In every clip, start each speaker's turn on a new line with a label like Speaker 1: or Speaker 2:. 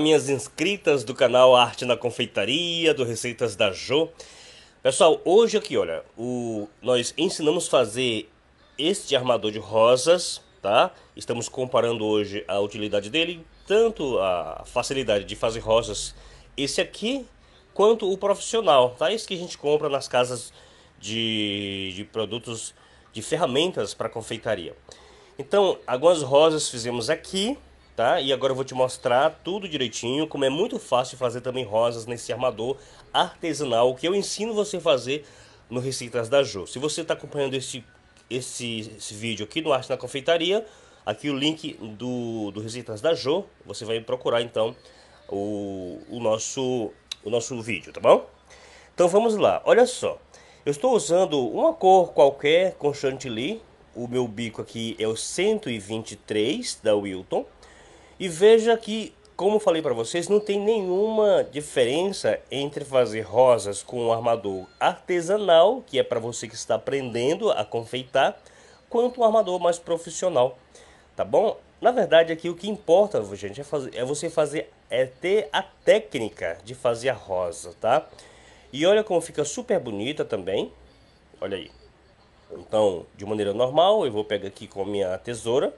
Speaker 1: Olá, minhas inscritas do canal Arte na Confeitaria, do Receitas da Jo. Pessoal, hoje aqui, olha, o... nós ensinamos fazer este armador de rosas, tá? Estamos comparando hoje a utilidade dele, tanto a facilidade de fazer rosas, esse aqui, quanto o profissional, tá? Esse que a gente compra nas casas de, de produtos, de ferramentas para confeitaria. Então, algumas rosas fizemos aqui, tá? E agora eu vou te mostrar tudo direitinho, como é muito fácil fazer também rosas nesse armador artesanal que eu ensino você a fazer no Receitas da Jo. Se você está acompanhando esse, esse, esse, vídeo aqui no Arte na Confeitaria, aqui o link do, do Receitas da Jo, você vai procurar então o, o, nosso, o nosso vídeo, tá bom? Então vamos lá, olha só. Eu estou usando uma cor qualquer com chantilly. O meu bico aqui é o 123 da Wilton. E veja que, como falei para vocês, não tem nenhuma diferença entre fazer rosas com um armador artesanal, que é para você que está aprendendo a confeitar, quanto um armador mais profissional, tá bom? Na verdade, aqui o que importa, gente, é, fazer, é você fazer, é ter a técnica de fazer a rosa, tá? E olha como fica super bonita também, olha aí. Então, de maneira normal, eu vou pegar aqui com a minha tesoura,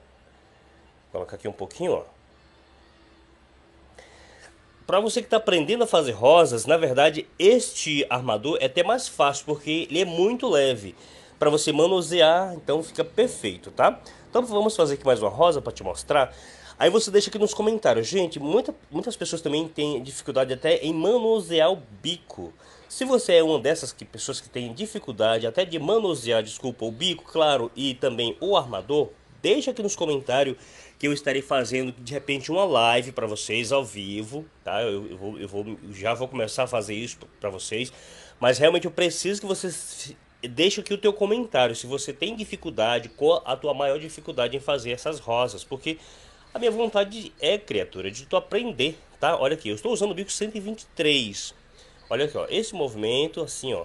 Speaker 1: colocar aqui um pouquinho, ó para você que está aprendendo a fazer rosas, na verdade, este armador é até mais fácil, porque ele é muito leve para você manusear, então fica perfeito, tá? Então vamos fazer aqui mais uma rosa para te mostrar. Aí você deixa aqui nos comentários. Gente, muita, muitas pessoas também têm dificuldade até em manusear o bico. Se você é uma dessas que, pessoas que têm dificuldade até de manusear, desculpa, o bico, claro, e também o armador, deixa aqui nos comentários que eu estarei fazendo de repente uma live para vocês ao vivo, tá? Eu, eu, vou, eu vou, já vou começar a fazer isso para vocês, mas realmente eu preciso que vocês deixem aqui o teu comentário se você tem dificuldade, qual a tua maior dificuldade em fazer essas rosas, porque a minha vontade é, criatura, de tu aprender, tá? Olha aqui, eu estou usando o bico 123. Olha aqui, ó, esse movimento assim, ó,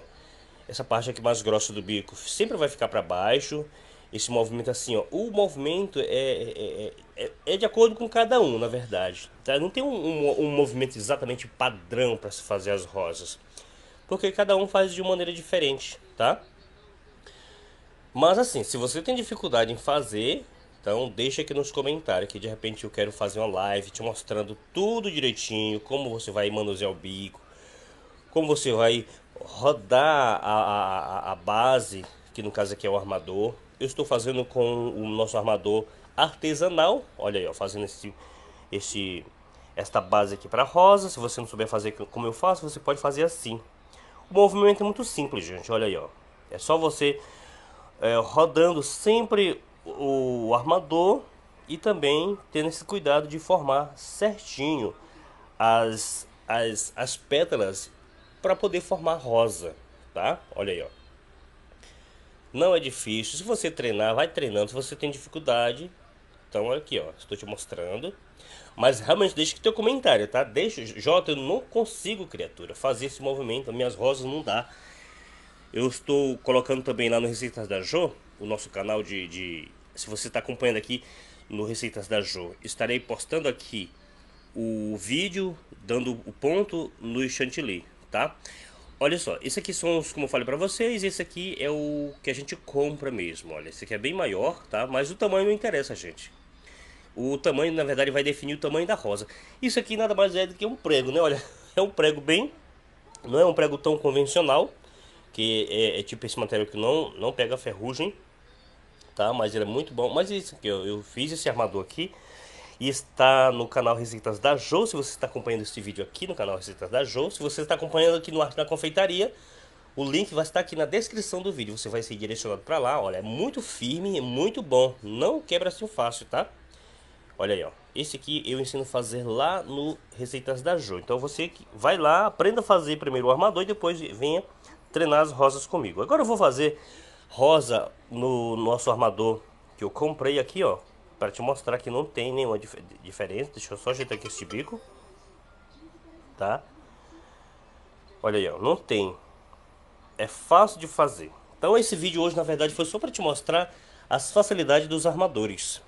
Speaker 1: essa parte aqui mais grossa do bico sempre vai ficar para baixo esse movimento assim, ó. O movimento é é, é, é, é, de acordo com cada um, na verdade. Tá? Não tem um, um, um movimento exatamente padrão para se fazer as rosas. Porque cada um faz de uma maneira diferente, tá? Mas assim, se você tem dificuldade em fazer, então deixa aqui nos comentários que de repente eu quero fazer uma live te mostrando tudo direitinho, como você vai manusear o bico, como você vai rodar a, a, a base, que no caso aqui é o armador, eu estou fazendo com o nosso armador artesanal. Olha aí, ó, fazendo esse, esse, esta base aqui para rosa. Se você não souber fazer como eu faço, você pode fazer assim. O movimento é muito simples, gente. Olha aí, ó. É só você é, rodando sempre o armador e também tendo esse cuidado de formar certinho as, as, as pétalas para poder formar rosa, tá? Olha aí, ó. Não é difícil. Se você treinar, vai treinando. Se você tem dificuldade, então olha aqui, ó. Estou te mostrando. Mas realmente deixa que teu comentário, tá? Deixa, Jota, eu não consigo, criatura, fazer esse movimento. Minhas rosas não dá. Eu estou colocando também lá no Receitas da Jo, o nosso canal de. de se você está acompanhando aqui no Receitas da Jo, estarei postando aqui o vídeo dando o ponto no chantilly, tá? Olha só, esse aqui são os, como eu falei para vocês, esse aqui é o que a gente compra mesmo, olha, esse aqui é bem maior, tá? Mas o tamanho não interessa a gente. O tamanho, na verdade, vai definir o tamanho da rosa. Isso aqui nada mais é do que um prego, né? Olha, é um prego bem... Não é um prego tão convencional, que é, é tipo esse material que não, não pega ferrugem, tá? Mas ele é muito bom. Mas isso aqui, eu, eu fiz esse armador aqui e está no canal Receitas da Jo. Se você está acompanhando este vídeo aqui no canal Receitas da Jo, se você está acompanhando aqui no Arte da Confeitaria, o link vai estar aqui na descrição do vídeo. Você vai ser direcionado para lá. Olha, é muito firme, é muito bom. Não quebra assim fácil, tá? Olha aí, ó. Esse aqui eu ensino a fazer lá no Receitas da Jo. Então você vai lá, aprenda a fazer primeiro o armador e depois venha treinar as rosas comigo. Agora eu vou fazer rosa no nosso armador que eu comprei aqui, ó. Para te mostrar que não tem nenhuma dif diferença. Deixa eu só ajeitar aqui este bico. Tá? Olha aí, ó, não tem. É fácil de fazer. Então esse vídeo hoje, na verdade, foi só para te mostrar as facilidades dos armadores.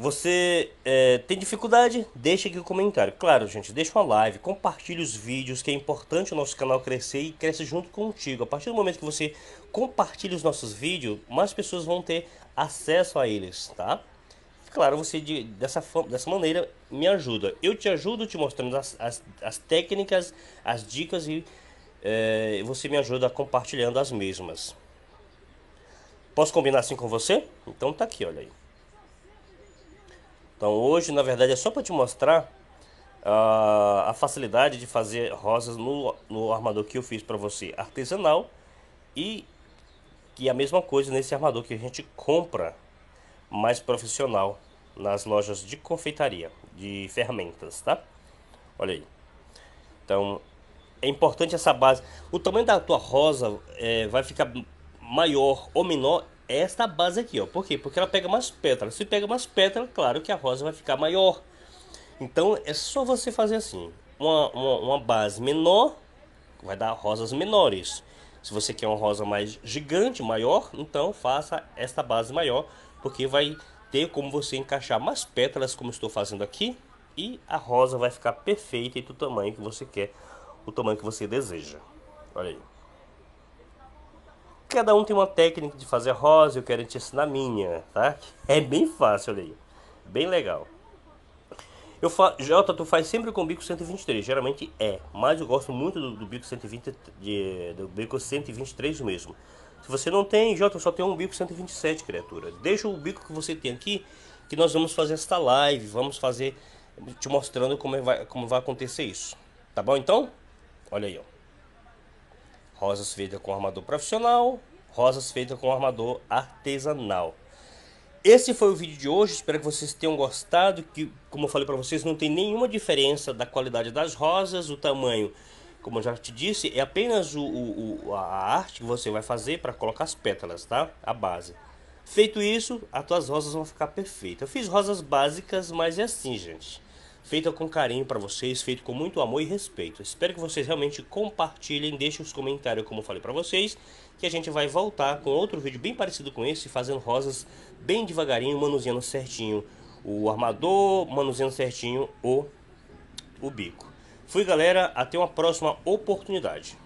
Speaker 1: Você é, tem dificuldade? Deixa aqui o um comentário. Claro, gente, deixa uma live, compartilhe os vídeos, que é importante o nosso canal crescer e cresce junto contigo. A partir do momento que você compartilha os nossos vídeos, mais pessoas vão ter acesso a eles, tá? Claro, você de, dessa, dessa maneira me ajuda. Eu te ajudo te mostrando as, as, as técnicas, as dicas e é, você me ajuda compartilhando as mesmas. Posso combinar assim com você? Então tá aqui, olha aí. Então hoje, na verdade, é só para te mostrar uh, a facilidade de fazer rosas no, no armador que eu fiz para você artesanal e que é a mesma coisa nesse armador que a gente compra mais profissional nas lojas de confeitaria, de ferramentas, tá? Olha aí. Então, é importante essa base. O tamanho da tua rosa é, vai ficar maior ou menor esta base aqui, ó. Por quê? Porque ela pega mais pétalas. Se pega mais pétalas, claro que a rosa vai ficar maior. Então é só você fazer assim: uma, uma, uma, base menor vai dar rosas menores. Se você quer uma rosa mais gigante, maior, então faça esta base maior, porque vai ter como você encaixar mais pétalas, como estou fazendo aqui, e a rosa vai ficar perfeita e do tamanho que você quer, o tamanho que você deseja. Olha aí. Cada um tem uma técnica de fazer rosa, eu quero te ensinar a minha, tá? É bem fácil, olha aí. Bem legal. Eu fa... Jota, tu faz sempre com bico 123, geralmente é, mas eu gosto muito do, do bico 120 de, do bico 123 mesmo. Se você não tem, Jota, só tem um bico 127, criatura. Deixa o bico que você tem aqui, que nós vamos fazer esta live, vamos fazer te mostrando como é, vai, como vai acontecer isso. Tá bom então? Olha aí, ó rosas feitas com armador profissional, rosas feitas com armador artesanal. Esse foi o vídeo de hoje, espero que vocês tenham gostado, que como eu falei para vocês, não tem nenhuma diferença da qualidade das rosas, o tamanho, como eu já te disse, é apenas o, o a arte que você vai fazer para colocar as pétalas, tá? A base. Feito isso, as tuas rosas vão ficar perfeitas. Eu fiz rosas básicas, mas é assim, gente feita com carinho para vocês, feito com muito amor e respeito. Espero que vocês realmente compartilhem, deixem os comentários como eu falei para vocês, que a gente vai voltar com outro vídeo bem parecido com esse, fazendo rosas bem devagarinho, manuseando certinho o armador, manuseando certinho o, o bico. Fui galera, até uma próxima oportunidade.